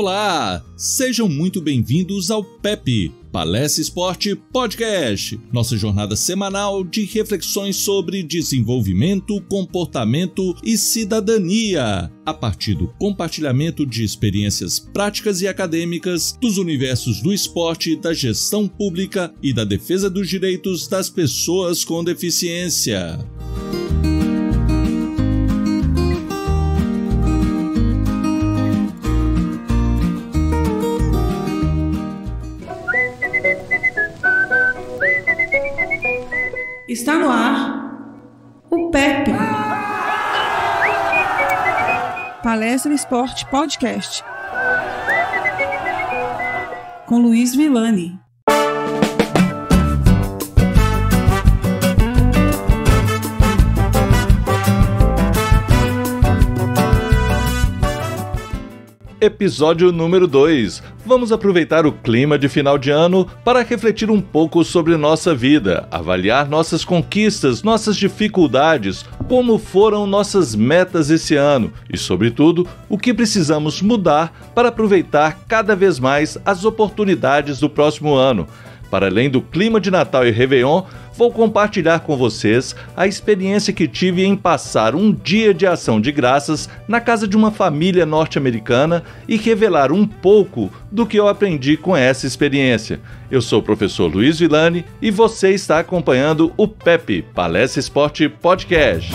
Olá, sejam muito bem-vindos ao PEP, Palestra Esporte Podcast, nossa jornada semanal de reflexões sobre desenvolvimento, comportamento e cidadania, a partir do compartilhamento de experiências práticas e acadêmicas dos universos do esporte, da gestão pública e da defesa dos direitos das pessoas com deficiência. Está no ar o PEP. Palestra Esporte Podcast. Com Luiz Villani. episódio número 2. Vamos aproveitar o clima de final de ano para refletir um pouco sobre nossa vida, avaliar nossas conquistas, nossas dificuldades, como foram nossas metas esse ano e, sobretudo, o que precisamos mudar para aproveitar cada vez mais as oportunidades do próximo ano. Para além do clima de Natal e Réveillon, vou compartilhar com vocês a experiência que tive em passar um dia de ação de graças na casa de uma família norte-americana e revelar um pouco do que eu aprendi com essa experiência. Eu sou o professor Luiz Villani e você está acompanhando o PEP, Palestra Esporte Podcast.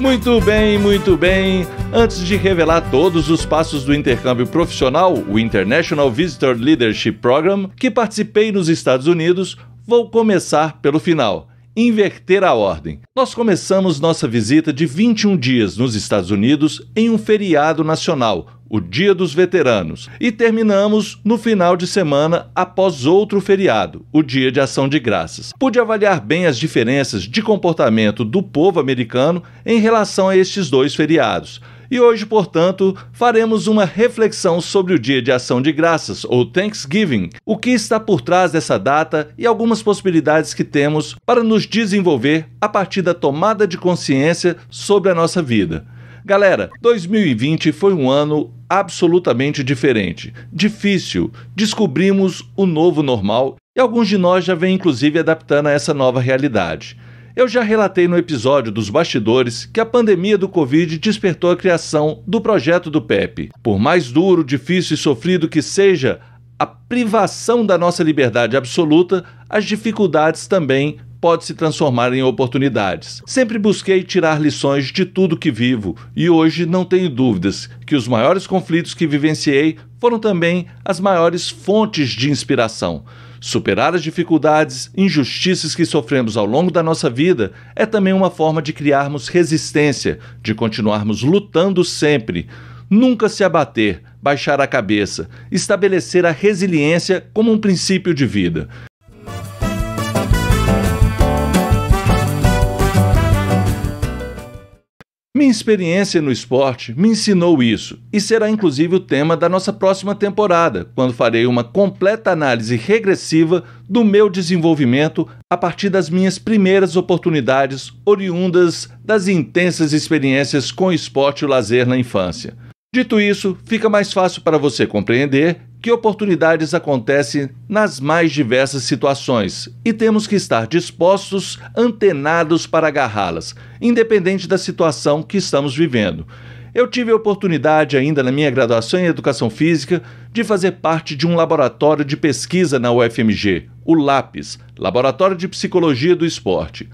Muito bem, muito bem. Antes de revelar todos os passos do intercâmbio profissional, o International Visitor Leadership Program, que participei nos Estados Unidos, vou começar pelo final inverter a ordem. Nós começamos nossa visita de 21 dias nos Estados Unidos em um feriado nacional, o Dia dos Veteranos, e terminamos no final de semana após outro feriado, o Dia de Ação de Graças. Pude avaliar bem as diferenças de comportamento do povo americano em relação a estes dois feriados. E hoje, portanto, faremos uma reflexão sobre o Dia de Ação de Graças, ou Thanksgiving, o que está por trás dessa data e algumas possibilidades que temos para nos desenvolver a partir da tomada de consciência sobre a nossa vida. Galera, 2020 foi um ano absolutamente diferente, difícil. Descobrimos o novo normal e alguns de nós já vêm inclusive adaptando a essa nova realidade. Eu já relatei no episódio dos bastidores que a pandemia do Covid despertou a criação do projeto do PEP. Por mais duro, difícil e sofrido que seja a privação da nossa liberdade absoluta, as dificuldades também pode se transformar em oportunidades. Sempre busquei tirar lições de tudo que vivo e hoje não tenho dúvidas que os maiores conflitos que vivenciei foram também as maiores fontes de inspiração. Superar as dificuldades, injustiças que sofremos ao longo da nossa vida é também uma forma de criarmos resistência, de continuarmos lutando sempre. Nunca se abater, baixar a cabeça, estabelecer a resiliência como um princípio de vida. Minha experiência no esporte me ensinou isso e será inclusive o tema da nossa próxima temporada, quando farei uma completa análise regressiva do meu desenvolvimento a partir das minhas primeiras oportunidades oriundas das intensas experiências com esporte e lazer na infância. Dito isso, fica mais fácil para você compreender que oportunidades acontecem nas mais diversas situações e temos que estar dispostos, antenados para agarrá-las, independente da situação que estamos vivendo. Eu tive a oportunidade, ainda na minha graduação em Educação Física, de fazer parte de um laboratório de pesquisa na UFMG, o LAPES Laboratório de Psicologia do Esporte.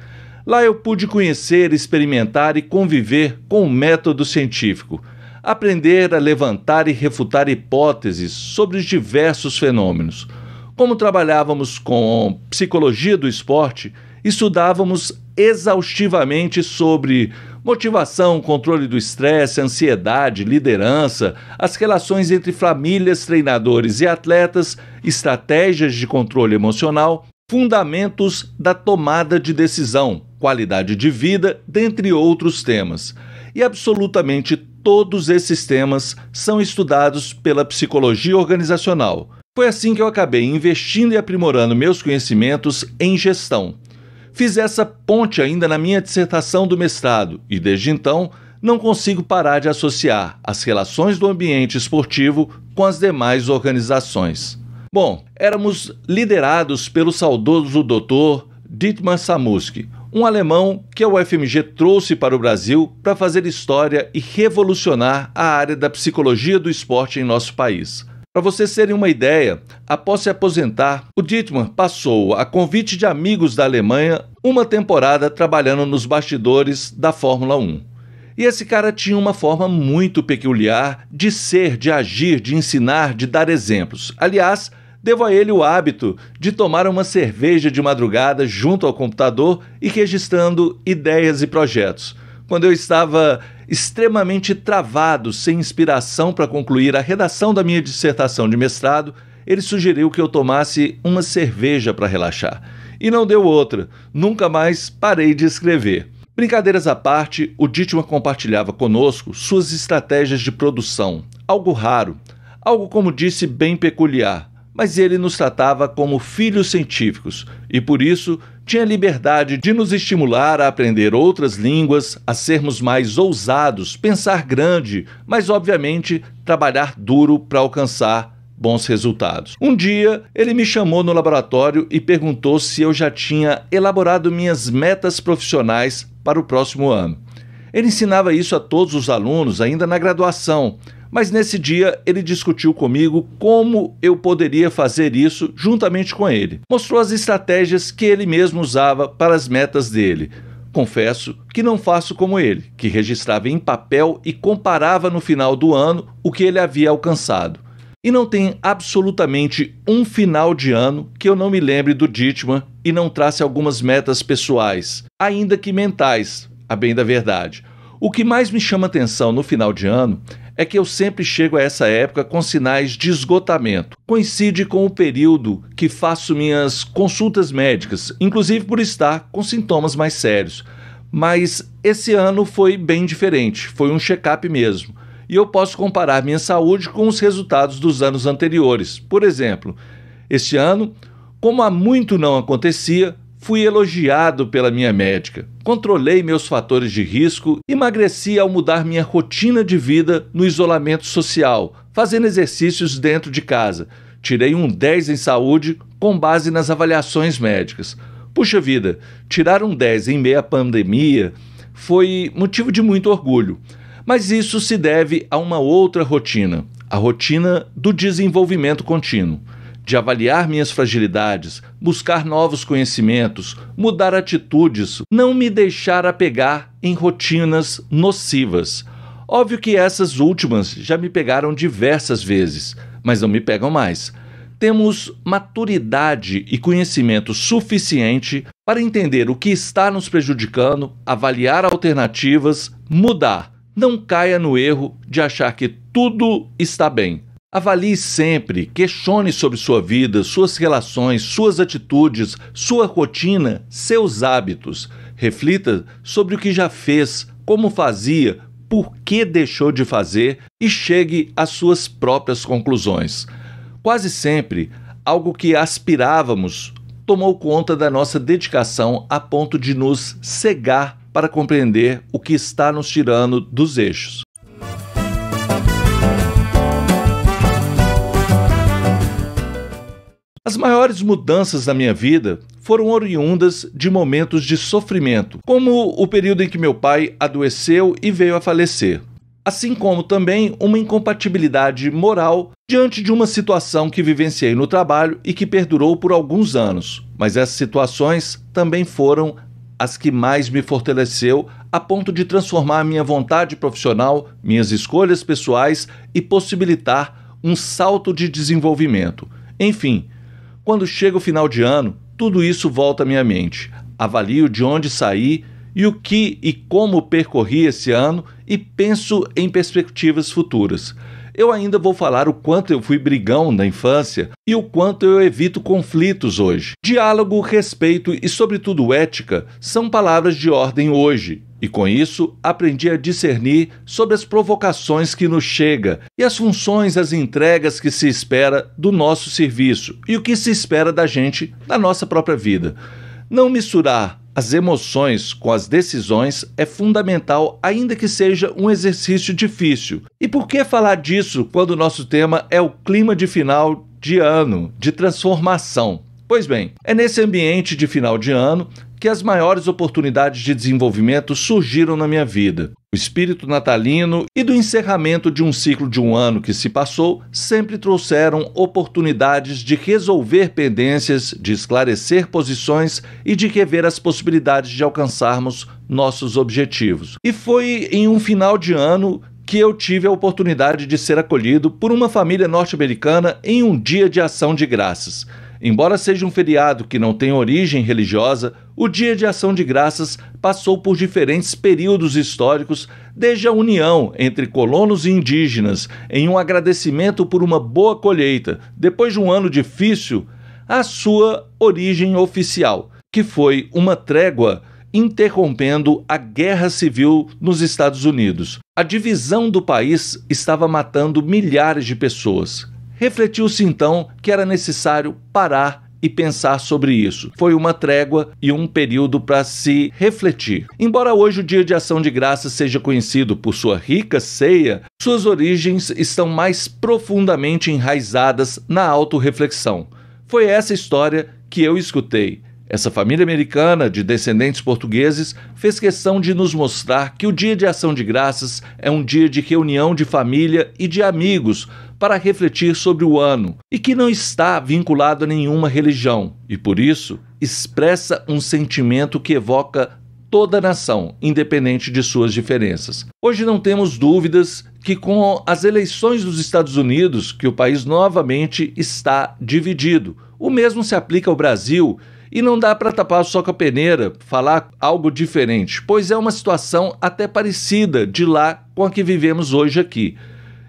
Lá eu pude conhecer, experimentar e conviver com o método científico aprender a levantar e refutar hipóteses sobre os diversos fenômenos. Como trabalhávamos com psicologia do esporte, estudávamos exaustivamente sobre motivação, controle do estresse, ansiedade, liderança, as relações entre famílias, treinadores e atletas, estratégias de controle emocional, fundamentos da tomada de decisão, qualidade de vida, dentre outros temas. E absolutamente todos esses temas são estudados pela psicologia organizacional. Foi assim que eu acabei investindo e aprimorando meus conhecimentos em gestão. Fiz essa ponte ainda na minha dissertação do mestrado e, desde então, não consigo parar de associar as relações do ambiente esportivo com as demais organizações. Bom, éramos liderados pelo saudoso doutor Dietmar Samuski, um alemão que a UFMG trouxe para o Brasil para fazer história e revolucionar a área da psicologia do esporte em nosso país. Para vocês terem uma ideia, após se aposentar, o Dietmar passou, a convite de amigos da Alemanha, uma temporada trabalhando nos bastidores da Fórmula 1. E esse cara tinha uma forma muito peculiar de ser, de agir, de ensinar, de dar exemplos. Aliás, devo a ele o hábito de tomar uma cerveja de madrugada junto ao computador e registrando ideias e projetos. Quando eu estava extremamente travado, sem inspiração para concluir a redação da minha dissertação de mestrado, ele sugeriu que eu tomasse uma cerveja para relaxar. E não deu outra, nunca mais parei de escrever. Brincadeiras à parte, o Dittmar compartilhava conosco suas estratégias de produção, algo raro, algo como disse bem peculiar mas ele nos tratava como filhos científicos e por isso tinha liberdade de nos estimular a aprender outras línguas, a sermos mais ousados, pensar grande, mas obviamente trabalhar duro para alcançar bons resultados. Um dia, ele me chamou no laboratório e perguntou se eu já tinha elaborado minhas metas profissionais para o próximo ano. Ele ensinava isso a todos os alunos ainda na graduação, mas nesse dia ele discutiu comigo como eu poderia fazer isso juntamente com ele. Mostrou as estratégias que ele mesmo usava para as metas dele. Confesso que não faço como ele, que registrava em papel e comparava no final do ano o que ele havia alcançado. E não tem absolutamente um final de ano que eu não me lembre do Dittman e não trace algumas metas pessoais, ainda que mentais, a bem da verdade. O que mais me chama atenção no final de ano é que eu sempre chego a essa época com sinais de esgotamento. Coincide com o período que faço minhas consultas médicas, inclusive por estar com sintomas mais sérios. Mas esse ano foi bem diferente, foi um check-up mesmo. E eu posso comparar minha saúde com os resultados dos anos anteriores. Por exemplo, este ano, como há muito não acontecia, Fui elogiado pela minha médica. Controlei meus fatores de risco, emagreci ao mudar minha rotina de vida no isolamento social, fazendo exercícios dentro de casa. Tirei um 10 em saúde com base nas avaliações médicas. Puxa vida, tirar um 10 em meia pandemia foi motivo de muito orgulho. Mas isso se deve a uma outra rotina, a rotina do desenvolvimento contínuo de avaliar minhas fragilidades, buscar novos conhecimentos, mudar atitudes, não me deixar apegar em rotinas nocivas. Óbvio que essas últimas já me pegaram diversas vezes, mas não me pegam mais. Temos maturidade e conhecimento suficiente para entender o que está nos prejudicando, avaliar alternativas, mudar. Não caia no erro de achar que tudo está bem. Avalie sempre, questione sobre sua vida, suas relações, suas atitudes, sua rotina, seus hábitos. Reflita sobre o que já fez, como fazia, por que deixou de fazer e chegue às suas próprias conclusões. Quase sempre, algo que aspirávamos tomou conta da nossa dedicação a ponto de nos cegar para compreender o que está nos tirando dos eixos. As maiores mudanças na minha vida foram oriundas de momentos de sofrimento, como o período em que meu pai adoeceu e veio a falecer, assim como também uma incompatibilidade moral diante de uma situação que vivenciei no trabalho e que perdurou por alguns anos. Mas essas situações também foram as que mais me fortaleceu a ponto de transformar minha vontade profissional, minhas escolhas pessoais e possibilitar um salto de desenvolvimento. Enfim, quando chega o final de ano, tudo isso volta à minha mente. Avalio de onde saí e o que e como percorri esse ano e penso em perspectivas futuras. Eu ainda vou falar o quanto eu fui brigão na infância e o quanto eu evito conflitos hoje. Diálogo, respeito e, sobretudo, ética são palavras de ordem hoje e com isso, aprendi a discernir sobre as provocações que nos chega e as funções, as entregas que se espera do nosso serviço e o que se espera da gente na nossa própria vida. Não misturar as emoções com as decisões é fundamental, ainda que seja um exercício difícil. E por que falar disso quando o nosso tema é o clima de final de ano, de transformação? Pois bem, é nesse ambiente de final de ano que as maiores oportunidades de desenvolvimento surgiram na minha vida. O espírito natalino e do encerramento de um ciclo de um ano que se passou sempre trouxeram oportunidades de resolver pendências, de esclarecer posições e de rever as possibilidades de alcançarmos nossos objetivos. E foi em um final de ano que eu tive a oportunidade de ser acolhido por uma família norte-americana em um dia de ação de graças. Embora seja um feriado que não tem origem religiosa, o Dia de Ação de Graças passou por diferentes períodos históricos, desde a união entre colonos e indígenas, em um agradecimento por uma boa colheita, depois de um ano difícil, à sua origem oficial, que foi uma trégua interrompendo a guerra civil nos Estados Unidos. A divisão do país estava matando milhares de pessoas. Refletiu-se então que era necessário parar e pensar sobre isso. Foi uma trégua e um período para se refletir. Embora hoje o Dia de Ação de Graças seja conhecido por sua rica ceia, suas origens estão mais profundamente enraizadas na autorreflexão. Foi essa história que eu escutei. Essa família americana de descendentes portugueses fez questão de nos mostrar que o Dia de Ação de Graças é um dia de reunião de família e de amigos para refletir sobre o ano e que não está vinculado a nenhuma religião e, por isso, expressa um sentimento que evoca toda a nação, independente de suas diferenças. Hoje não temos dúvidas que, com as eleições dos Estados Unidos, que o país novamente está dividido. O mesmo se aplica ao Brasil. E não dá para tapar só com a peneira, falar algo diferente, pois é uma situação até parecida de lá com a que vivemos hoje aqui.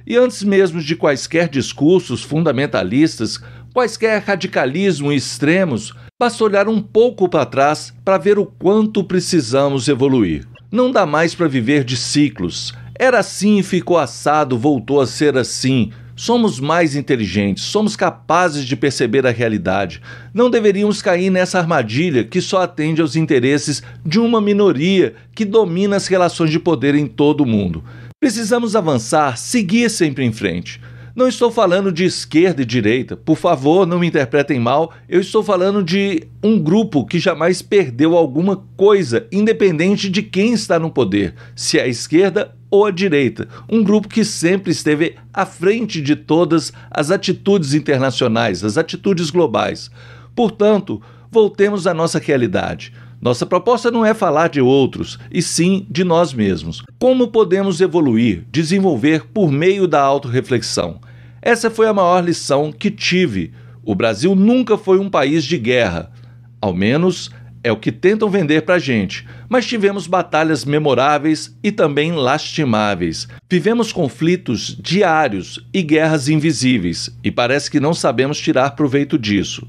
E antes mesmo de quaisquer discursos fundamentalistas, quaisquer radicalismo extremos, basta olhar um pouco para trás para ver o quanto precisamos evoluir. Não dá mais para viver de ciclos. Era assim, ficou assado, voltou a ser assim. Somos mais inteligentes, somos capazes de perceber a realidade. Não deveríamos cair nessa armadilha que só atende aos interesses de uma minoria que domina as relações de poder em todo o mundo. Precisamos avançar, seguir sempre em frente. Não estou falando de esquerda e direita, por favor, não me interpretem mal, eu estou falando de um grupo que jamais perdeu alguma coisa, independente de quem está no poder, se é a esquerda ou a direita. Um grupo que sempre esteve à frente de todas as atitudes internacionais, as atitudes globais. Portanto, voltemos à nossa realidade. Nossa proposta não é falar de outros, e sim de nós mesmos. Como podemos evoluir, desenvolver por meio da autorreflexão? Essa foi a maior lição que tive. O Brasil nunca foi um país de guerra. Ao menos é o que tentam vender pra gente. Mas tivemos batalhas memoráveis e também lastimáveis. Vivemos conflitos diários e guerras invisíveis, e parece que não sabemos tirar proveito disso.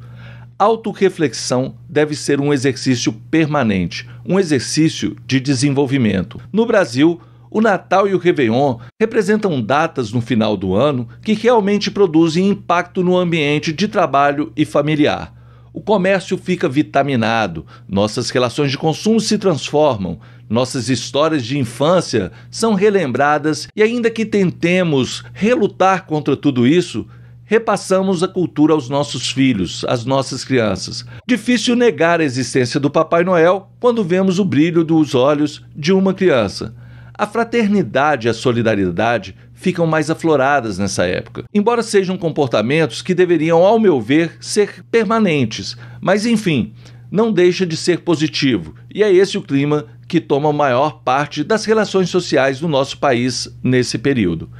Autoreflexão deve ser um exercício permanente, um exercício de desenvolvimento. No Brasil, o Natal e o Réveillon representam datas no final do ano que realmente produzem impacto no ambiente de trabalho e familiar. O comércio fica vitaminado, nossas relações de consumo se transformam, nossas histórias de infância são relembradas e, ainda que tentemos relutar contra tudo isso, repassamos a cultura aos nossos filhos, às nossas crianças. Difícil negar a existência do Papai Noel quando vemos o brilho dos olhos de uma criança. A fraternidade e a solidariedade ficam mais afloradas nessa época. Embora sejam comportamentos que deveriam, ao meu ver, ser permanentes, mas enfim, não deixa de ser positivo, e é esse o clima que toma maior parte das relações sociais do nosso país nesse período.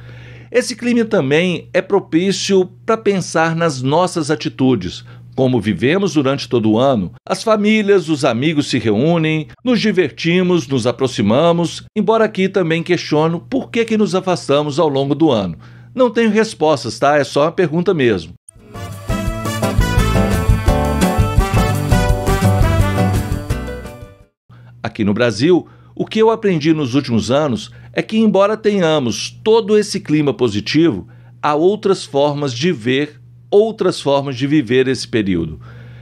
Esse clima também é propício para pensar nas nossas atitudes. Como vivemos durante todo o ano, as famílias, os amigos se reúnem, nos divertimos, nos aproximamos, embora aqui também questiono por que, que nos afastamos ao longo do ano. Não tenho respostas, tá? É só uma pergunta mesmo. Aqui no Brasil, o que eu aprendi nos últimos anos é que, embora tenhamos todo esse clima positivo, há outras formas de ver, outras formas de viver esse período.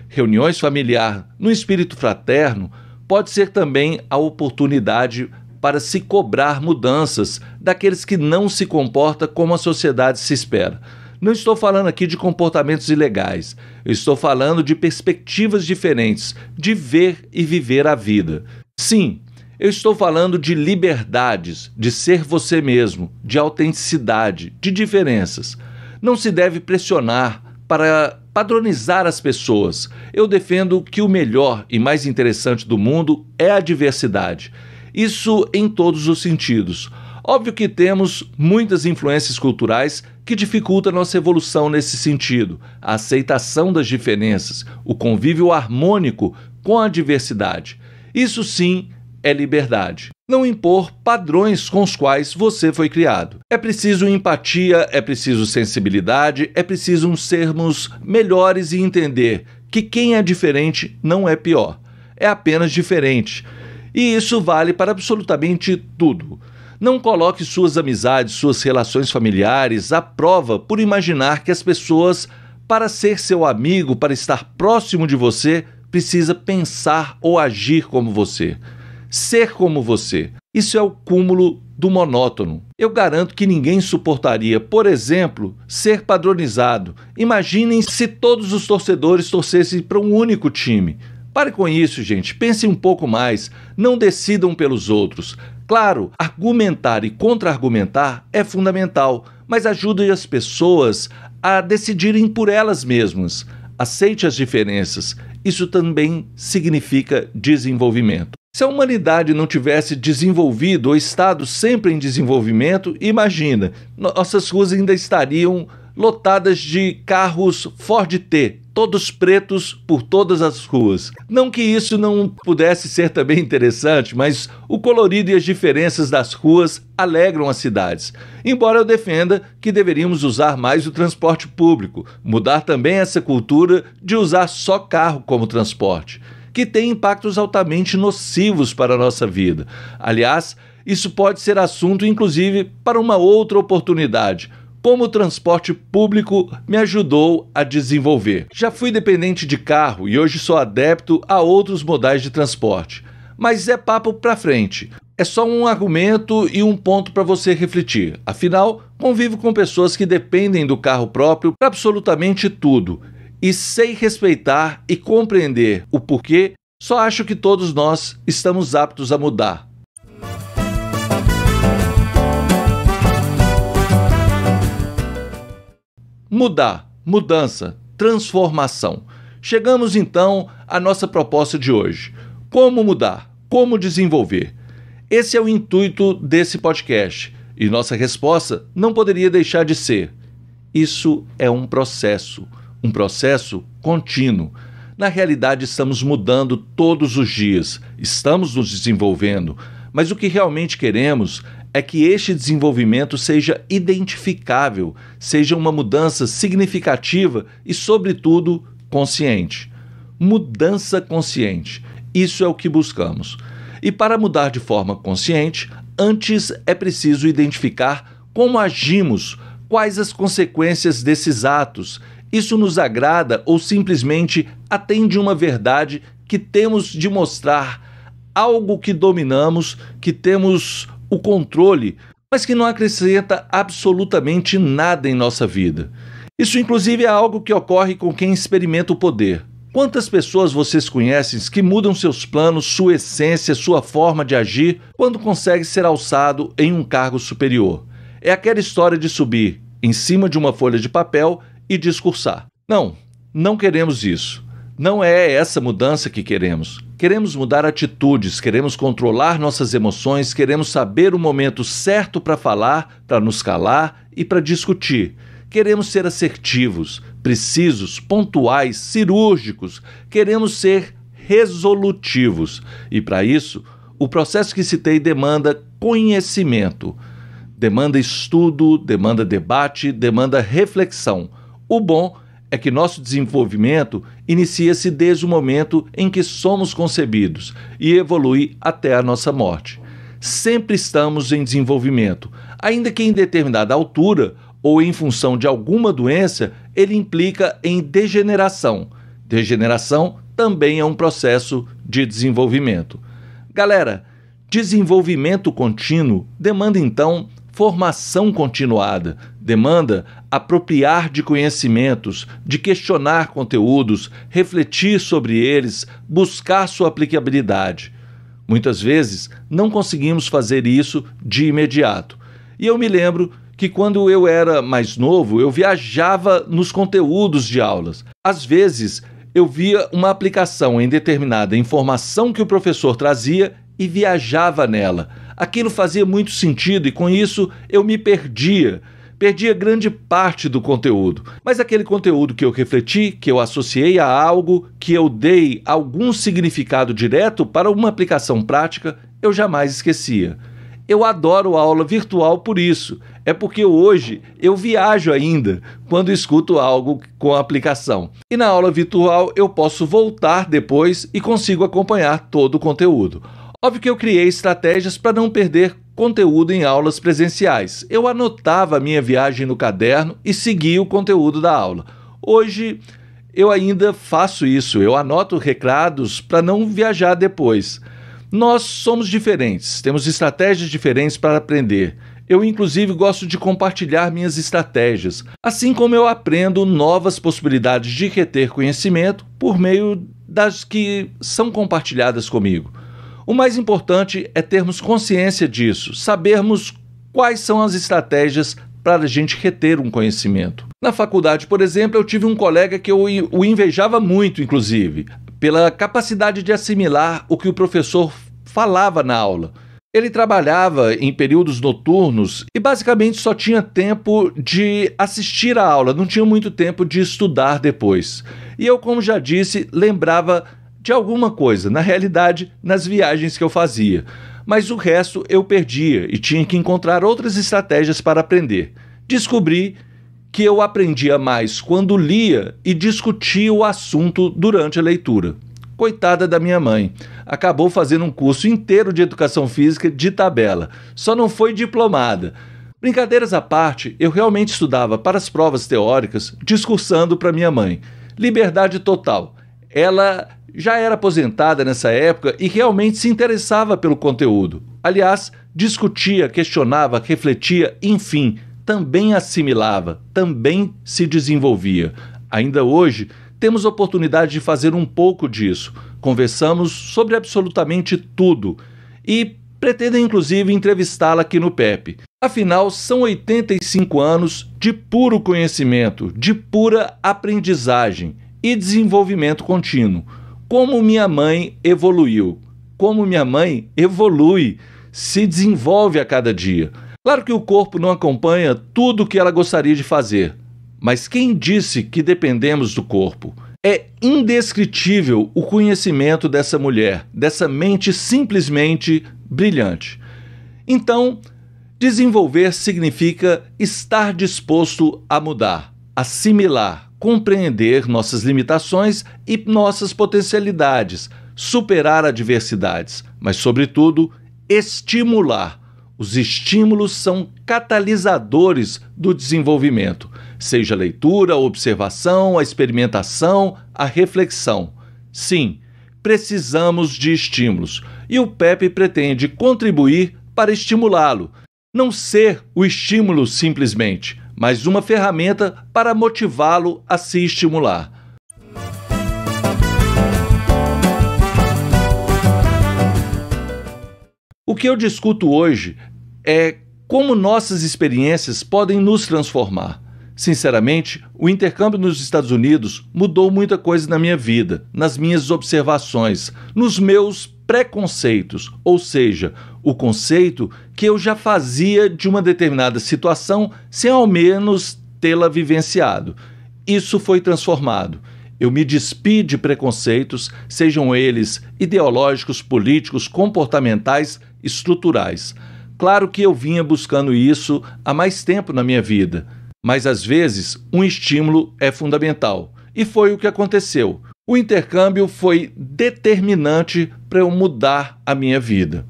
Reuniões familiar no espírito fraterno pode ser também a oportunidade para se cobrar mudanças daqueles que não se comporta como a sociedade se espera. Não estou falando aqui de comportamentos ilegais, eu estou falando de perspectivas diferentes de ver e viver a vida. Sim, eu estou falando de liberdades, de ser você mesmo, de autenticidade, de diferenças. Não se deve pressionar para padronizar as pessoas. Eu defendo que o melhor e mais interessante do mundo é a diversidade. Isso em todos os sentidos. Óbvio que temos muitas influências culturais que dificultam nossa evolução nesse sentido, a aceitação das diferenças, o convívio harmônico com a diversidade. Isso sim é liberdade. Não impor padrões com os quais você foi criado. É preciso empatia, é preciso sensibilidade, é preciso sermos melhores e entender que quem é diferente não é pior, é apenas diferente. E isso vale para absolutamente tudo. Não coloque suas amizades, suas relações familiares à prova por imaginar que as pessoas, para ser seu amigo, para estar próximo de você, precisa pensar ou agir como você ser como você. Isso é o cúmulo do monótono. Eu garanto que ninguém suportaria, por exemplo, ser padronizado. Imaginem se todos os torcedores torcessem para um único time. Pare com isso, gente. Pensem um pouco mais. Não decidam pelos outros. Claro, argumentar e contra-argumentar é fundamental, mas ajude as pessoas a decidirem por elas mesmas. Aceite as diferenças. Isso também significa desenvolvimento. Se a humanidade não tivesse desenvolvido ou estado sempre em desenvolvimento, imagina, nossas ruas ainda estariam lotadas de carros Ford T, todos pretos por todas as ruas. Não que isso não pudesse ser também interessante, mas o colorido e as diferenças das ruas alegram as cidades. Embora eu defenda que deveríamos usar mais o transporte público, mudar também essa cultura de usar só carro como transporte que têm impactos altamente nocivos para a nossa vida. Aliás, isso pode ser assunto, inclusive, para uma outra oportunidade como o transporte público me ajudou a desenvolver. Já fui dependente de carro e hoje sou adepto a outros modais de transporte. Mas é papo para frente. É só um argumento e um ponto para você refletir. Afinal, convivo com pessoas que dependem do carro próprio para absolutamente tudo e sei respeitar e compreender o porquê, só acho que todos nós estamos aptos a mudar. Mudar, mudança, transformação. Chegamos então à nossa proposta de hoje. Como mudar? Como desenvolver? Esse é o intuito desse podcast e nossa resposta não poderia deixar de ser: isso é um processo um processo contínuo. Na realidade, estamos mudando todos os dias, estamos nos desenvolvendo, mas o que realmente queremos é que este desenvolvimento seja identificável, seja uma mudança significativa e, sobretudo, consciente. Mudança consciente. Isso é o que buscamos. E para mudar de forma consciente, antes é preciso identificar como agimos, quais as consequências desses atos isso nos agrada ou simplesmente atende uma verdade que temos de mostrar algo que dominamos, que temos o controle, mas que não acrescenta absolutamente nada em nossa vida. Isso, inclusive, é algo que ocorre com quem experimenta o poder. Quantas pessoas vocês conhecem que mudam seus planos, sua essência, sua forma de agir quando consegue ser alçado em um cargo superior? É aquela história de subir em cima de uma folha de papel e discursar. Não, não queremos isso. Não é essa mudança que queremos. Queremos mudar atitudes, queremos controlar nossas emoções, queremos saber o momento certo para falar, para nos calar e para discutir. Queremos ser assertivos, precisos, pontuais, cirúrgicos. Queremos ser resolutivos. E para isso, o processo que citei demanda conhecimento, demanda estudo, demanda debate, demanda reflexão. O bom é que nosso desenvolvimento inicia-se desde o momento em que somos concebidos e evolui até a nossa morte. Sempre estamos em desenvolvimento, ainda que em determinada altura ou em função de alguma doença, ele implica em degeneração. Degeneração também é um processo de desenvolvimento. Galera, desenvolvimento contínuo demanda então formação continuada, Demanda apropriar de conhecimentos, de questionar conteúdos, refletir sobre eles, buscar sua aplicabilidade. Muitas vezes não conseguimos fazer isso de imediato. E eu me lembro que quando eu era mais novo, eu viajava nos conteúdos de aulas. Às vezes, eu via uma aplicação em determinada informação que o professor trazia e viajava nela. Aquilo fazia muito sentido e com isso eu me perdia perdia grande parte do conteúdo, mas aquele conteúdo que eu refleti, que eu associei a algo, que eu dei algum significado direto para uma aplicação prática, eu jamais esquecia. Eu adoro aula virtual por isso. É porque hoje eu viajo ainda quando escuto algo com a aplicação. E na aula virtual eu posso voltar depois e consigo acompanhar todo o conteúdo. Óbvio que eu criei estratégias para não perder conteúdo em aulas presenciais. Eu anotava a minha viagem no caderno e seguia o conteúdo da aula. Hoje eu ainda faço isso, eu anoto recados para não viajar depois. Nós somos diferentes, temos estratégias diferentes para aprender. Eu, inclusive, gosto de compartilhar minhas estratégias, assim como eu aprendo novas possibilidades de reter conhecimento por meio das que são compartilhadas comigo. O mais importante é termos consciência disso, sabermos quais são as estratégias para a gente reter um conhecimento. Na faculdade, por exemplo, eu tive um colega que eu o invejava muito, inclusive, pela capacidade de assimilar o que o professor falava na aula. Ele trabalhava em períodos noturnos e basicamente só tinha tempo de assistir à aula, não tinha muito tempo de estudar depois. E eu, como já disse, lembrava de alguma coisa, na realidade, nas viagens que eu fazia. Mas o resto eu perdia e tinha que encontrar outras estratégias para aprender. Descobri que eu aprendia mais quando lia e discutia o assunto durante a leitura. Coitada da minha mãe, acabou fazendo um curso inteiro de educação física de tabela, só não foi diplomada. Brincadeiras à parte, eu realmente estudava para as provas teóricas, discursando para minha mãe. Liberdade total ela já era aposentada nessa época e realmente se interessava pelo conteúdo. Aliás, discutia, questionava, refletia, enfim, também assimilava, também se desenvolvia. Ainda hoje, temos oportunidade de fazer um pouco disso. Conversamos sobre absolutamente tudo e pretendem inclusive entrevistá-la aqui no PEP. Afinal, são 85 anos de puro conhecimento, de pura aprendizagem e desenvolvimento contínuo. Como minha mãe evoluiu? Como minha mãe evolui, se desenvolve a cada dia. Claro que o corpo não acompanha tudo o que ela gostaria de fazer, mas quem disse que dependemos do corpo? É indescritível o conhecimento dessa mulher, dessa mente simplesmente brilhante. Então, desenvolver significa estar disposto a mudar, assimilar, compreender nossas limitações e nossas potencialidades, superar adversidades, mas, sobretudo, estimular. Os estímulos são catalisadores do desenvolvimento, seja a leitura, a observação, a experimentação, a reflexão. Sim, precisamos de estímulos e o PEP pretende contribuir para estimulá-lo, não ser o estímulo simplesmente, mas uma ferramenta para motivá-lo a se estimular. O que eu discuto hoje é como nossas experiências podem nos transformar. Sinceramente, o intercâmbio nos Estados Unidos mudou muita coisa na minha vida, nas minhas observações, nos meus preconceitos, ou seja, o conceito que eu já fazia de uma determinada situação sem ao menos tê-la vivenciado. Isso foi transformado. Eu me despi de preconceitos, sejam eles ideológicos, políticos, comportamentais, estruturais. Claro que eu vinha buscando isso há mais tempo na minha vida, mas às vezes um estímulo é fundamental. E foi o que aconteceu. O intercâmbio foi determinante para eu mudar a minha vida.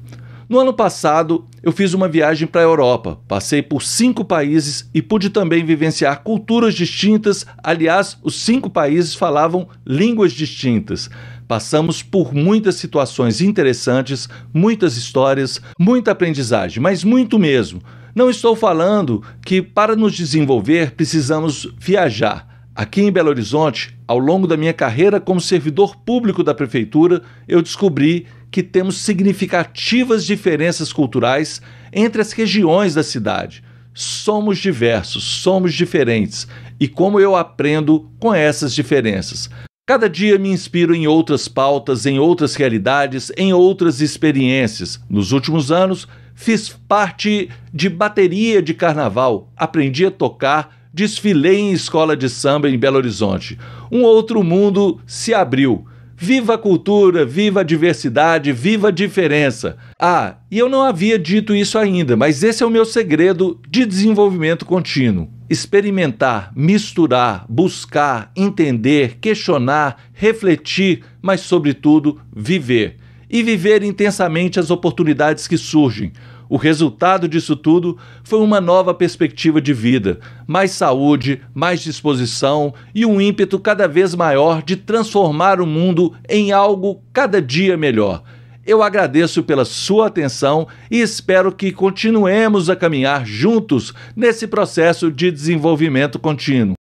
No ano passado, eu fiz uma viagem para a Europa, passei por cinco países e pude também vivenciar culturas distintas. Aliás, os cinco países falavam línguas distintas. Passamos por muitas situações interessantes, muitas histórias, muita aprendizagem, mas muito mesmo. Não estou falando que para nos desenvolver precisamos viajar Aqui em Belo Horizonte, ao longo da minha carreira como servidor público da prefeitura, eu descobri que temos significativas diferenças culturais entre as regiões da cidade. Somos diversos, somos diferentes e como eu aprendo com essas diferenças. Cada dia me inspiro em outras pautas, em outras realidades, em outras experiências. Nos últimos anos, fiz parte de bateria de carnaval, aprendi a tocar Desfilei em escola de samba em Belo Horizonte. Um outro mundo se abriu. Viva a cultura, viva a diversidade, viva a diferença. Ah, e eu não havia dito isso ainda, mas esse é o meu segredo de desenvolvimento contínuo. Experimentar, misturar, buscar, entender, questionar, refletir, mas, sobretudo, viver. E viver intensamente as oportunidades que surgem o resultado disso tudo foi uma nova perspectiva de vida, mais saúde, mais disposição e um ímpeto cada vez maior de transformar o mundo em algo cada dia melhor. Eu agradeço pela sua atenção e espero que continuemos a caminhar juntos nesse processo de desenvolvimento contínuo.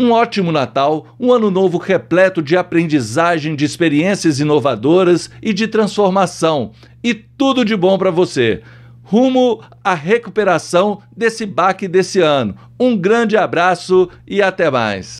Um ótimo Natal, um ano novo repleto de aprendizagem, de experiências inovadoras e de transformação. E tudo de bom para você. Rumo à recuperação desse baque desse ano. Um grande abraço e até mais.